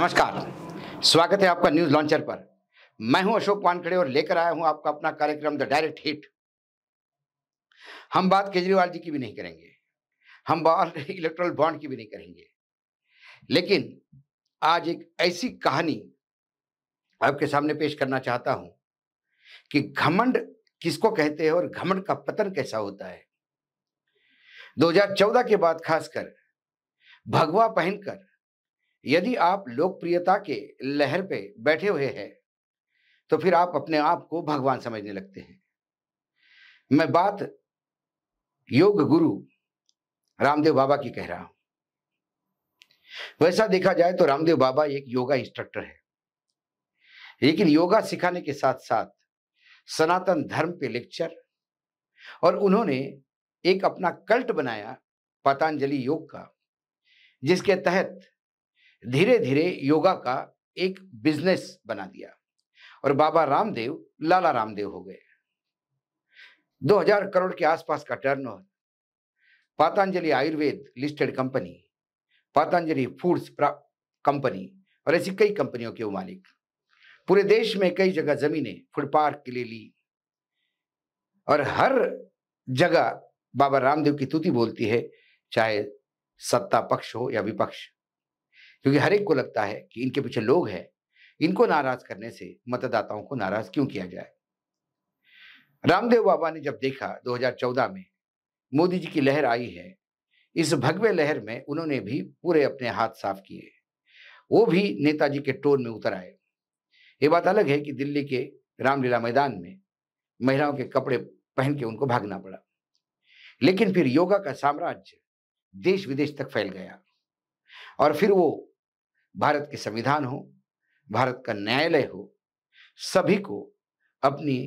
नमस्कार स्वागत है आपका न्यूज लॉन्चर पर मैं हूं अशोक वानखड़े और लेकर आया हूं आपका अपना कार्यक्रम द डायरेक्ट हिट हम बात केजरीवाल जी की भी नहीं करेंगे हम बात इलेक्ट्रल बॉन्ड की भी नहीं करेंगे लेकिन आज एक ऐसी कहानी आपके सामने पेश करना चाहता हूं कि घमंड किसको कहते हैं और घमंड का पतन कैसा होता है 2014 के बाद खासकर भगवा पहनकर यदि आप लोकप्रियता के लहर पे बैठे हुए हैं तो फिर आप अपने आप को भगवान समझने लगते हैं मैं बात योग गुरु रामदेव बाबा की कह रहा हूं वैसा देखा जाए तो रामदेव बाबा एक योगा इंस्ट्रक्टर है लेकिन योगा सिखाने के साथ साथ सनातन धर्म पे लेक्चर और उन्होंने एक अपना कल्ट बनाया पतंजलि योग का जिसके तहत धीरे धीरे योगा का एक बिजनेस बना दिया और बाबा रामदेव लाला रामदेव हो गए 2000 करोड़ के आसपास का turnover Patanjali Ayurved listed company Patanjali foods company और ऐसी कई कंपनियों के मालिक पूरे देश में कई जगह जमीनें फूड पार्क के लिए ली और हर जगह बाबा रामदेव की तुति बोलती है चाहे सत्ता पक्ष हो या विपक्ष क्योंकि हर एक को लगता है कि इनके पीछे लोग हैं इनको नाराज करने से मतदाताओं को नाराज क्यों किया जाए रामदेव बाबा ने जब देखा 2014 में मोदी जी की लहर आई है इस भगवे लहर में उन्होंने भी पूरे अपने हाथ साफ किए वो भी नेताजी के टोन में उतर आए ये बात अलग है कि दिल्ली के रामलीला मैदान में महिलाओं के कपड़े पहन के उनको भागना पड़ा लेकिन फिर योगा का साम्राज्य देश विदेश तक फैल गया और फिर वो भारत के संविधान हो भारत का न्यायालय हो सभी को अपनी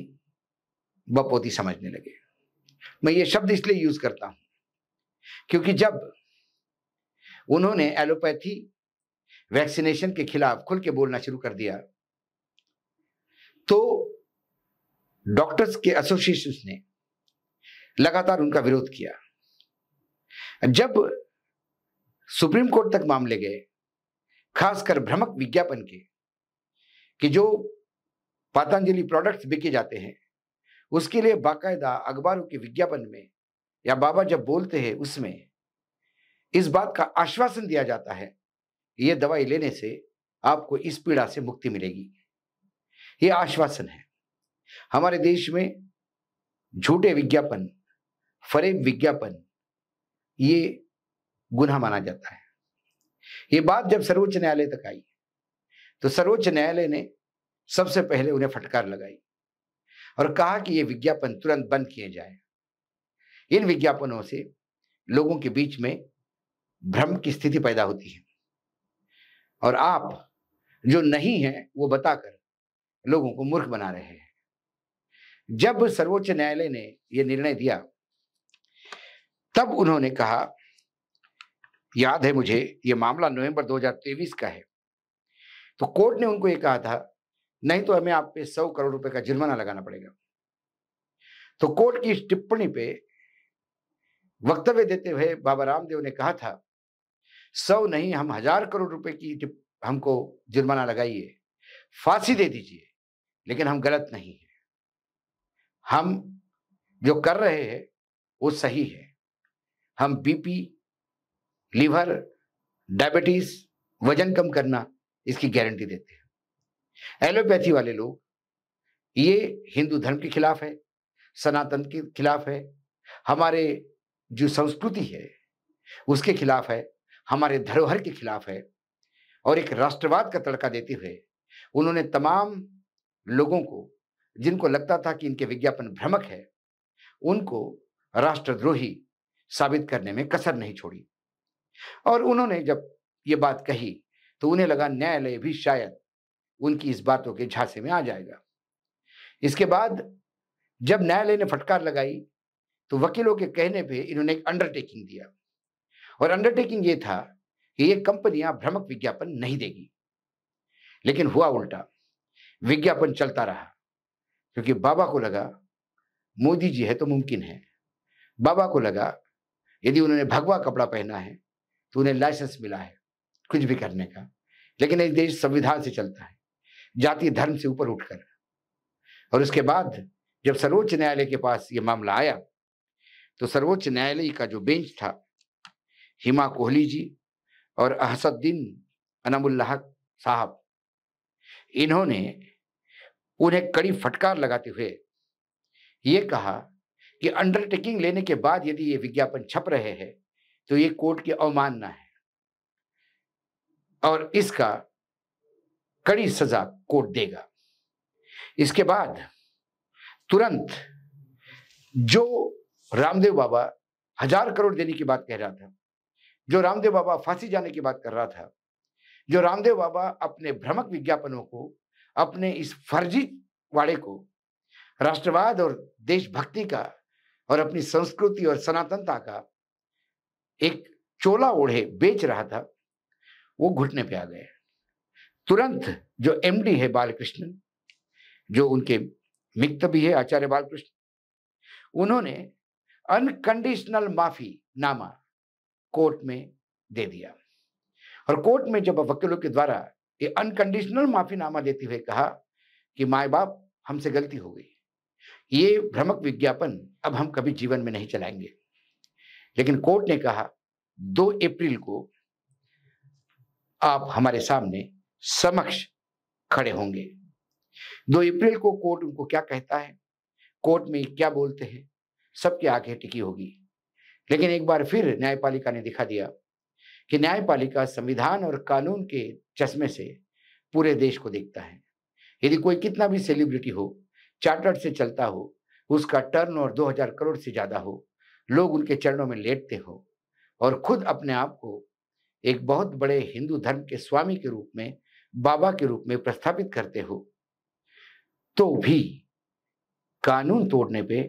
बपोती समझने लगे मैं ये शब्द इसलिए यूज करता हूं क्योंकि जब उन्होंने एलोपैथी वैक्सीनेशन के खिलाफ खुल के बोलना शुरू कर दिया तो डॉक्टर्स के एसोसिएशन ने लगातार उनका विरोध किया जब सुप्रीम कोर्ट तक मामले गए खासकर भ्रमक विज्ञापन के कि जो पातंजलि प्रोडक्ट्स बिके जाते हैं उसके लिए बाकायदा अखबारों के विज्ञापन में या बाबा जब बोलते हैं उसमें इस बात का आश्वासन दिया जाता है ये दवाई लेने से आपको इस पीड़ा से मुक्ति मिलेगी ये आश्वासन है हमारे देश में झूठे विज्ञापन फरेब विज्ञापन ये गुना माना जाता है ये बात जब सर्वोच्च न्यायालय तक आई तो सर्वोच्च न्यायालय ने सबसे पहले उन्हें फटकार लगाई और कहा कि ये विज्ञापन तुरंत बंद किए जाए इन विज्ञापनों से लोगों के बीच में भ्रम की स्थिति पैदा होती है और आप जो नहीं है वो बताकर लोगों को मूर्ख बना रहे हैं जब सर्वोच्च न्यायालय ने यह निर्णय दिया तब उन्होंने कहा याद है मुझे ये मामला नवंबर 2023 का है तो कोर्ट ने उनको ये कहा था नहीं तो हमें आप पे सौ करोड़ रुपए का जुर्माना लगाना पड़ेगा तो कोर्ट की इस टिप्पणी पे वक्तव्य देते हुए बाबा रामदेव ने कहा था सौ नहीं हम हजार करोड़ रुपए की हमको जुर्माना लगाइए फांसी दे दीजिए लेकिन हम गलत नहीं है हम जो कर रहे हैं वो सही है हम बीपी लीवर डायबिटीज वजन कम करना इसकी गारंटी देते हैं एलोपैथी वाले लोग ये हिंदू धर्म के खिलाफ है सनातन के खिलाफ है हमारे जो संस्कृति है उसके खिलाफ है हमारे धरोहर के खिलाफ है और एक राष्ट्रवाद का तड़का देते हुए उन्होंने तमाम लोगों को जिनको लगता था कि इनके विज्ञापन भ्रमक है उनको राष्ट्रद्रोही साबित करने में कसर नहीं छोड़ी और उन्होंने जब ये बात कही तो उन्हें लगा न्यायालय भी शायद उनकी इस बातों के झांसे में आ जाएगा इसके बाद जब न्यायालय ने फटकार लगाई तो वकीलों के कहने पे इन्होंने एक अंडरटेकिंग दिया और अंडरटेकिंग ये था कि ये कंपनियां भ्रमक विज्ञापन नहीं देगी लेकिन हुआ उल्टा विज्ञापन चलता रहा क्योंकि बाबा को लगा मोदी जी है तो मुमकिन है बाबा को लगा यदि उन्होंने भगवा कपड़ा पहना है तो उन्हें लाइसेंस मिला है कुछ भी करने का लेकिन एक देश संविधान से चलता है जाति धर्म से ऊपर उठकर और उसके बाद जब सर्वोच्च न्यायालय के पास ये मामला आया तो सर्वोच्च न्यायालय का जो बेंच था हिमा कोहली जी और अहसद्दीन अनमुल्लाह साहब इन्होंने उन्हें कड़ी फटकार लगाते हुए ये कहा कि अंडरटेकिंग लेने के बाद यदि ये विज्ञापन छप रहे हैं तो ये कोर्ट की अवमानना है और इसका कड़ी सजा कोर्ट देगा इसके बाद तुरंत जो रामदेव बाबा हजार करोड़ देने की बात कह रहा था जो रामदेव बाबा फांसी जाने की बात कर रहा था जो रामदेव बाबा अपने भ्रमक विज्ञापनों को अपने इस फर्जी वाड़े को राष्ट्रवाद और देशभक्ति का और अपनी संस्कृति और सनातनता का एक चोला ओढ़े बेच रहा था वो घुटने पे आ गए तुरंत जो एमडी है बालकृष्ण जो उनके मित्र भी है आचार्य बालकृष्ण उन्होंने अनकंडीशनल माफी नामा कोर्ट में दे दिया और कोर्ट में जब वकीलों के द्वारा ये अनकंडीशनल माफीनामा देते हुए कहा कि माए बाप हमसे गलती हो गई ये भ्रमक विज्ञापन अब हम कभी जीवन में नहीं चलाएंगे लेकिन कोर्ट ने कहा दो अप्रैल को आप हमारे सामने समक्ष खड़े होंगे दो अप्रैल को कोर्ट उनको क्या कहता है कोर्ट में क्या बोलते हैं सबकी आंखें टिकी होगी लेकिन एक बार फिर न्यायपालिका ने दिखा दिया कि न्यायपालिका संविधान और कानून के चश्मे से पूरे देश को देखता है यदि कोई कितना भी सेलिब्रिटी हो चार्टर्ड से चलता हो उसका टर्न और 2000 करोड़ से ज़्यादा हो लोग उनके चरणों में लेटते हो और खुद अपने आप को एक बहुत बड़े हिंदू धर्म के स्वामी के रूप में बाबा के रूप में प्रस्थापित करते हो तो भी कानून तोड़ने पे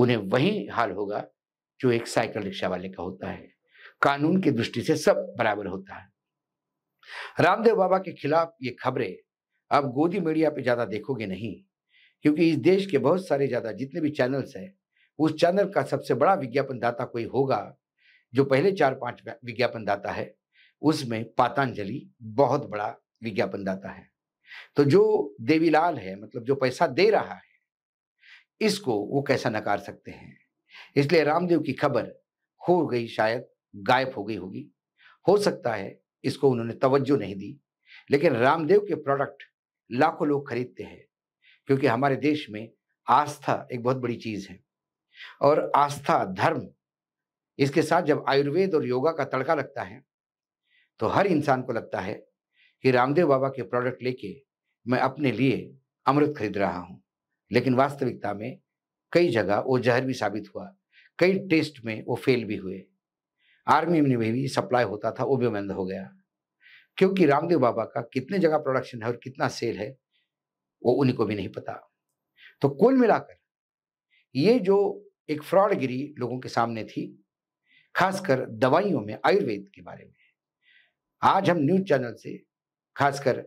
उन्हें वही हाल होगा जो एक साइकिल रिक्शा वाले का होता है कानून की दृष्टि से सब बराबर होता है रामदेव बाबा के खिलाफ ये खबरें आप गोदी मीडिया पे ज़्यादा देखोगे नहीं क्योंकि इस देश के बहुत सारे ज़्यादा जितने भी चैनल्स हैं उस चैनल का सबसे बड़ा विज्ञापन दाता कोई होगा जो पहले चार पांच विज्ञापन दाता है उसमें पातांजलि बहुत बड़ा विज्ञापन दाता है तो जो देवीलाल है मतलब जो पैसा दे रहा है इसको वो कैसा नकार सकते हैं इसलिए रामदेव की खबर हो गई शायद गायब हो गई होगी हो सकता है इसको उन्होंने तवज्जो नहीं दी लेकिन रामदेव के प्रोडक्ट लाखों लोग खरीदते हैं क्योंकि हमारे देश में आस्था एक बहुत बड़ी चीज़ है और आस्था धर्म इसके साथ जब आयुर्वेद और योगा का तड़का लगता है तो हर इंसान को लगता है कि रामदेव बाबा के प्रोडक्ट लेके मैं अपने लिए अमृत खरीद रहा हूँ लेकिन वास्तविकता में कई जगह वो जहर भी साबित हुआ कई टेस्ट में वो फेल भी हुए आर्मी में भी सप्लाई होता था वो भी बंद हो गया क्योंकि रामदेव बाबा का कितने जगह प्रोडक्शन है और कितना सेल है वो उन्हीं को भी नहीं पता तो कुल मिलाकर ये जो एक फ्रॉडगिरी लोगों के सामने थी खासकर दवाइयों में आयुर्वेद के बारे में आज हम न्यूज चैनल से खासकर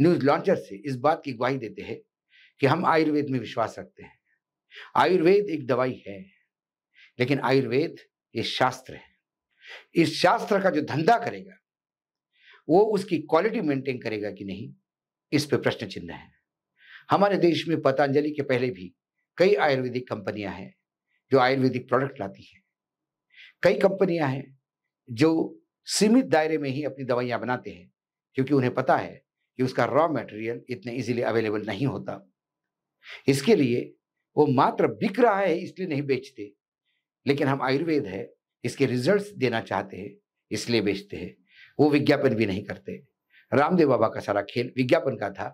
न्यूज लॉन्चर से इस बात की गवाही देते हैं कि हम आयुर्वेद में विश्वास रखते हैं आयुर्वेद एक दवाई है लेकिन आयुर्वेद ये शास्त्र है इस शास्त्र का जो धंधा करेगा वो उसकी क्वालिटी मेंटेन करेगा कि नहीं इस पे प्रश्न चिन्ह है हमारे देश में पतंजलि के पहले भी कई आयुर्वेदिक कंपनियां हैं जो आयुर्वेदिक प्रोडक्ट लाती है कई कंपनियां हैं जो सीमित दायरे में ही अपनी दवाइयाँ बनाते हैं क्योंकि उन्हें पता है कि उसका रॉ मटेरियल इतने इजीली अवेलेबल नहीं होता इसके लिए वो मात्र बिक रहा है इसलिए नहीं बेचते लेकिन हम आयुर्वेद है इसके रिजल्ट्स देना चाहते हैं इसलिए बेचते हैं वो विज्ञापन भी नहीं करते रामदेव बाबा का सारा खेल विज्ञापन का था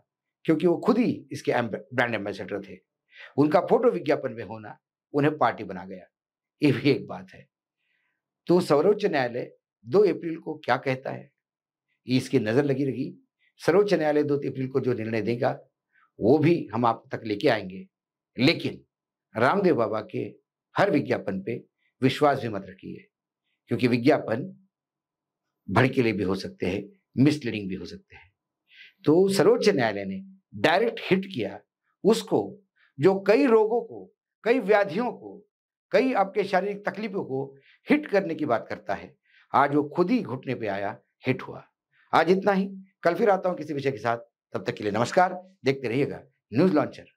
क्योंकि वो खुद ही इसके ब्रांड एम्बेसडर थे उनका फोटो विज्ञापन में होना उन्हें पार्टी बना गया ये भी एक बात है तो सर्वोच्च न्यायालय दो अप्रैल को क्या कहता है इसकी नज़र लगी रही सर्वोच्च न्यायालय दो अप्रैल को जो निर्णय देगा वो भी हम आप तक लेके आएंगे लेकिन रामदेव बाबा के हर विज्ञापन पे विश्वास भी मत रखिए क्योंकि विज्ञापन भड़के लिए भी हो सकते हैं मिसलीडिंग भी हो सकते हैं तो सर्वोच्च न्यायालय ने डायरेक्ट हिट किया उसको जो कई रोगों को कई व्याधियों को कई आपके शारीरिक तकलीफों को हिट करने की बात करता है आज वो खुद ही घुटने पे आया हिट हुआ आज इतना ही कल फिर आता हूँ किसी विषय के साथ तब तक के लिए नमस्कार देखते रहिएगा न्यूज लॉन्चर